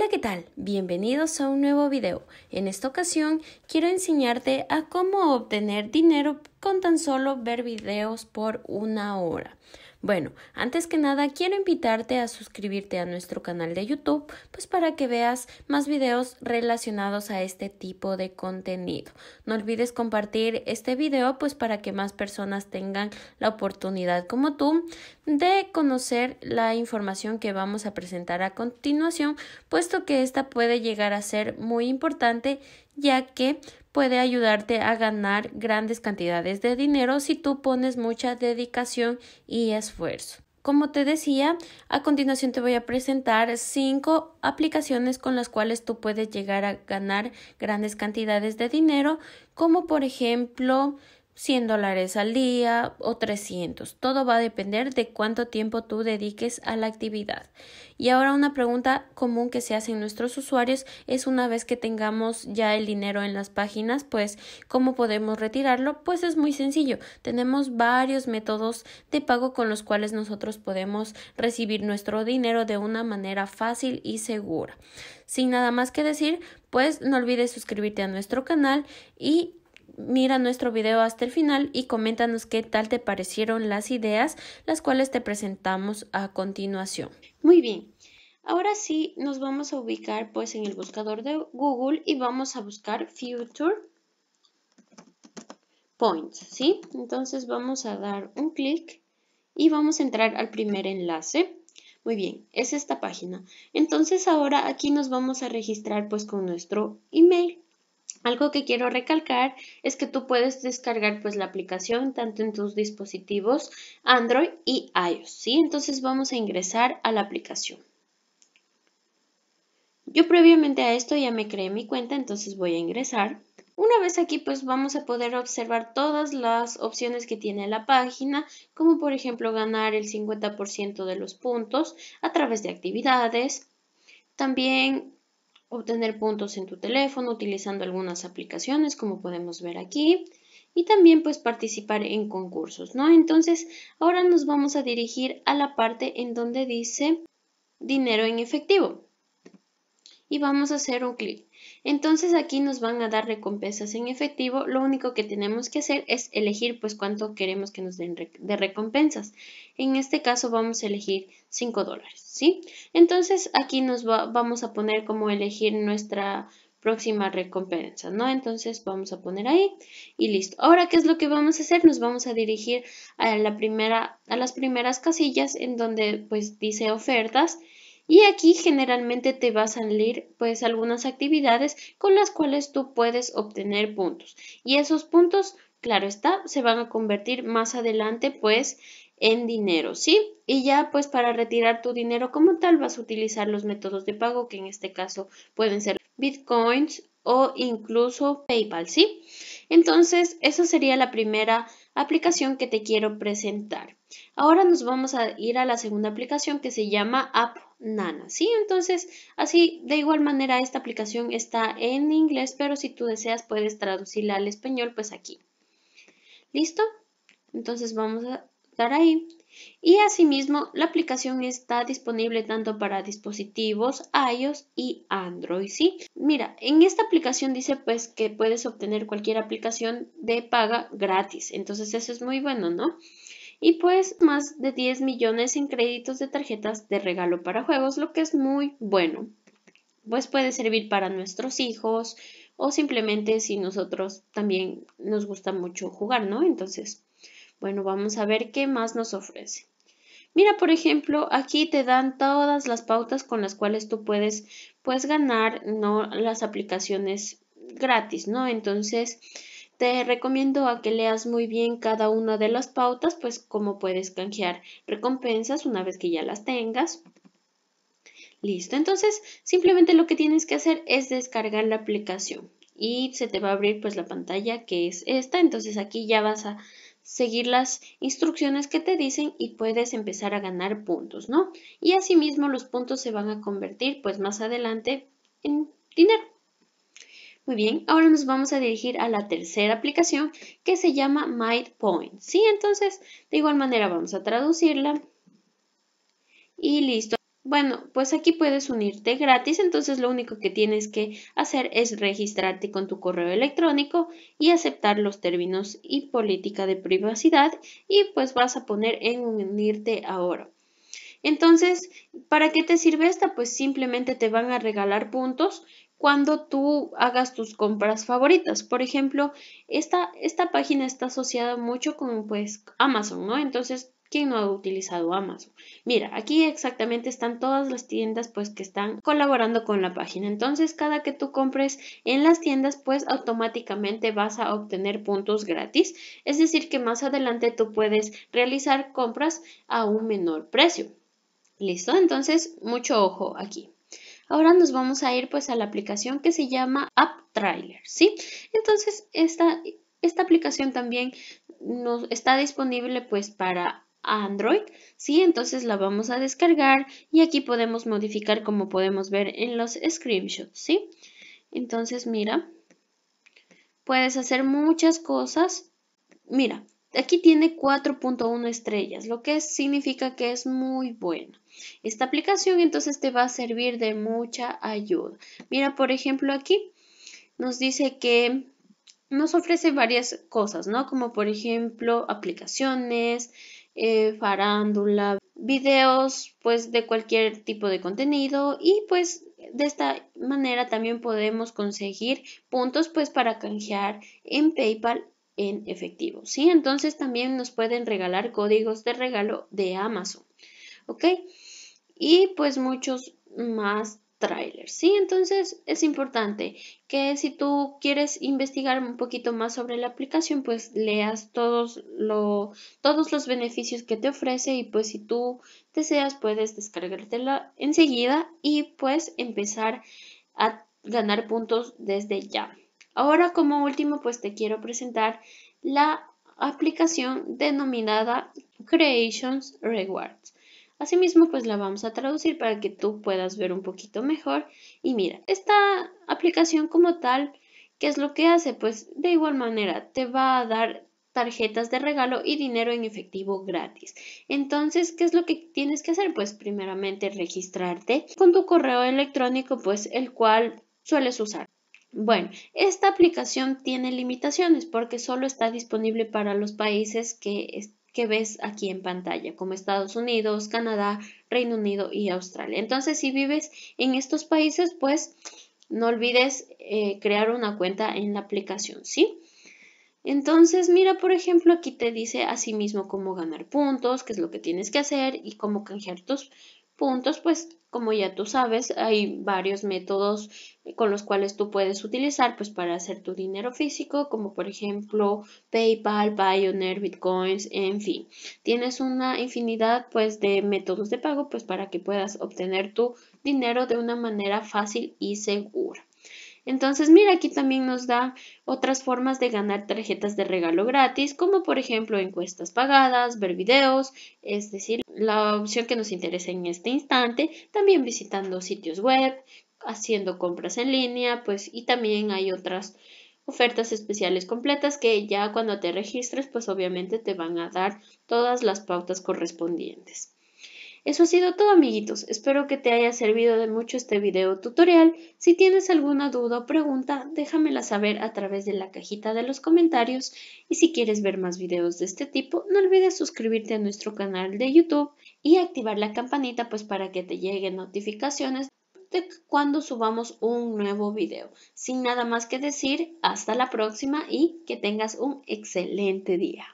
Hola, ¿qué tal? Bienvenidos a un nuevo video. En esta ocasión quiero enseñarte a cómo obtener dinero con tan solo ver videos por una hora. Bueno, antes que nada quiero invitarte a suscribirte a nuestro canal de YouTube, pues para que veas más videos relacionados a este tipo de contenido. No olvides compartir este video, pues para que más personas tengan la oportunidad como tú de conocer la información que vamos a presentar a continuación, puesto que esta puede llegar a ser muy importante ya que puede ayudarte a ganar grandes cantidades de dinero si tú pones mucha dedicación y esfuerzo. Como te decía, a continuación te voy a presentar cinco aplicaciones con las cuales tú puedes llegar a ganar grandes cantidades de dinero, como por ejemplo 100 dólares al día o 300. Todo va a depender de cuánto tiempo tú dediques a la actividad. Y ahora una pregunta común que se hacen nuestros usuarios es una vez que tengamos ya el dinero en las páginas, pues ¿cómo podemos retirarlo? Pues es muy sencillo. Tenemos varios métodos de pago con los cuales nosotros podemos recibir nuestro dinero de una manera fácil y segura. Sin nada más que decir, pues no olvides suscribirte a nuestro canal y mira nuestro video hasta el final y coméntanos qué tal te parecieron las ideas las cuales te presentamos a continuación. Muy bien, ahora sí nos vamos a ubicar pues en el buscador de Google y vamos a buscar Future Points, ¿sí? Entonces vamos a dar un clic y vamos a entrar al primer enlace. Muy bien, es esta página. Entonces ahora aquí nos vamos a registrar pues con nuestro email. Algo que quiero recalcar es que tú puedes descargar pues la aplicación tanto en tus dispositivos Android y iOS, Entonces vamos a ingresar a la aplicación. Yo previamente a esto ya me creé mi cuenta, entonces voy a ingresar. Una vez aquí pues vamos a poder observar todas las opciones que tiene la página, como por ejemplo ganar el 50% de los puntos a través de actividades, también obtener puntos en tu teléfono utilizando algunas aplicaciones como podemos ver aquí y también pues participar en concursos, ¿no? Entonces ahora nos vamos a dirigir a la parte en donde dice dinero en efectivo y vamos a hacer un clic. Entonces aquí nos van a dar recompensas en efectivo, lo único que tenemos que hacer es elegir pues cuánto queremos que nos den de recompensas. En este caso vamos a elegir 5 dólares, ¿sí? Entonces aquí nos vamos a poner como elegir nuestra próxima recompensa, ¿no? Entonces vamos a poner ahí y listo. Ahora, ¿qué es lo que vamos a hacer? Nos vamos a dirigir a, la primera, a las primeras casillas en donde pues dice ofertas y aquí generalmente te vas a salir pues algunas actividades con las cuales tú puedes obtener puntos. Y esos puntos, claro está, se van a convertir más adelante pues en dinero, ¿sí? Y ya pues para retirar tu dinero como tal vas a utilizar los métodos de pago que en este caso pueden ser bitcoins o incluso PayPal, ¿sí? Entonces, esa sería la primera aplicación que te quiero presentar. Ahora nos vamos a ir a la segunda aplicación que se llama App Nana, ¿sí? Entonces, así, de igual manera, esta aplicación está en inglés, pero si tú deseas puedes traducirla al español, pues aquí. ¿Listo? Entonces vamos a dar ahí. Y asimismo, la aplicación está disponible tanto para dispositivos iOS y Android, ¿sí? Mira, en esta aplicación dice pues que puedes obtener cualquier aplicación de paga gratis. Entonces eso es muy bueno, ¿no? y pues más de 10 millones en créditos de tarjetas de regalo para juegos, lo que es muy bueno. Pues puede servir para nuestros hijos o simplemente si nosotros también nos gusta mucho jugar, ¿no? Entonces, bueno, vamos a ver qué más nos ofrece. Mira, por ejemplo, aquí te dan todas las pautas con las cuales tú puedes pues ganar no las aplicaciones gratis, ¿no? Entonces, te recomiendo a que leas muy bien cada una de las pautas, pues cómo puedes canjear recompensas una vez que ya las tengas. Listo, entonces simplemente lo que tienes que hacer es descargar la aplicación y se te va a abrir pues la pantalla que es esta, entonces aquí ya vas a seguir las instrucciones que te dicen y puedes empezar a ganar puntos, ¿no? Y asimismo los puntos se van a convertir pues más adelante en dinero. Muy bien, ahora nos vamos a dirigir a la tercera aplicación que se llama MyPoint. Sí, entonces de igual manera vamos a traducirla y listo. Bueno, pues aquí puedes unirte gratis, entonces lo único que tienes que hacer es registrarte con tu correo electrónico y aceptar los términos y política de privacidad y pues vas a poner en unirte ahora. Entonces, ¿para qué te sirve esta? Pues simplemente te van a regalar puntos cuando tú hagas tus compras favoritas. Por ejemplo, esta, esta página está asociada mucho con pues Amazon, ¿no? Entonces ¿Quién no ha utilizado Amazon? Mira, aquí exactamente están todas las tiendas pues que están colaborando con la página. Entonces, cada que tú compres en las tiendas, pues automáticamente vas a obtener puntos gratis. Es decir, que más adelante tú puedes realizar compras a un menor precio. ¿Listo? Entonces, mucho ojo aquí. Ahora nos vamos a ir pues a la aplicación que se llama App Trailer, ¿sí? Entonces, esta, esta aplicación también nos está disponible pues para Android, ¿sí? Entonces la vamos a descargar y aquí podemos modificar como podemos ver en los screenshots, ¿sí? Entonces, mira, puedes hacer muchas cosas. Mira, aquí tiene 4.1 estrellas, lo que significa que es muy buena. Esta aplicación entonces te va a servir de mucha ayuda. Mira, por ejemplo, aquí nos dice que nos ofrece varias cosas, ¿no? Como por ejemplo aplicaciones, eh, farándula, videos pues de cualquier tipo de contenido y pues de esta manera también podemos conseguir puntos pues para canjear en PayPal en efectivo, ¿sí? Entonces también nos pueden regalar códigos de regalo de Amazon, ¿ok? Y pues muchos más tráiler. ¿sí? Entonces es importante que si tú quieres investigar un poquito más sobre la aplicación, pues leas todos, lo, todos los beneficios que te ofrece y pues si tú deseas puedes descargártela enseguida y pues empezar a ganar puntos desde ya. Ahora como último pues te quiero presentar la aplicación denominada Creations Rewards. Asimismo, pues la vamos a traducir para que tú puedas ver un poquito mejor. Y mira, esta aplicación como tal, ¿qué es lo que hace? Pues de igual manera te va a dar tarjetas de regalo y dinero en efectivo gratis. Entonces, ¿qué es lo que tienes que hacer? Pues primeramente registrarte con tu correo electrónico, pues el cual sueles usar. Bueno, esta aplicación tiene limitaciones porque solo está disponible para los países que que ves aquí en pantalla, como Estados Unidos, Canadá, Reino Unido y Australia. Entonces, si vives en estos países, pues no olvides eh, crear una cuenta en la aplicación, ¿sí? Entonces, mira, por ejemplo, aquí te dice así mismo cómo ganar puntos, qué es lo que tienes que hacer y cómo canjear tus puntos, pues como ya tú sabes, hay varios métodos con los cuales tú puedes utilizar pues para hacer tu dinero físico, como por ejemplo PayPal, Pioneer, Bitcoins, en fin. Tienes una infinidad pues de métodos de pago pues para que puedas obtener tu dinero de una manera fácil y segura. Entonces, mira, aquí también nos da otras formas de ganar tarjetas de regalo gratis, como por ejemplo encuestas pagadas, ver videos, es decir, la opción que nos interesa en este instante, también visitando sitios web, haciendo compras en línea, pues y también hay otras ofertas especiales completas que ya cuando te registres, pues obviamente te van a dar todas las pautas correspondientes. Eso ha sido todo amiguitos, espero que te haya servido de mucho este video tutorial. Si tienes alguna duda o pregunta, déjamela saber a través de la cajita de los comentarios y si quieres ver más videos de este tipo, no olvides suscribirte a nuestro canal de YouTube y activar la campanita pues para que te lleguen notificaciones de cuando subamos un nuevo video. Sin nada más que decir, hasta la próxima y que tengas un excelente día.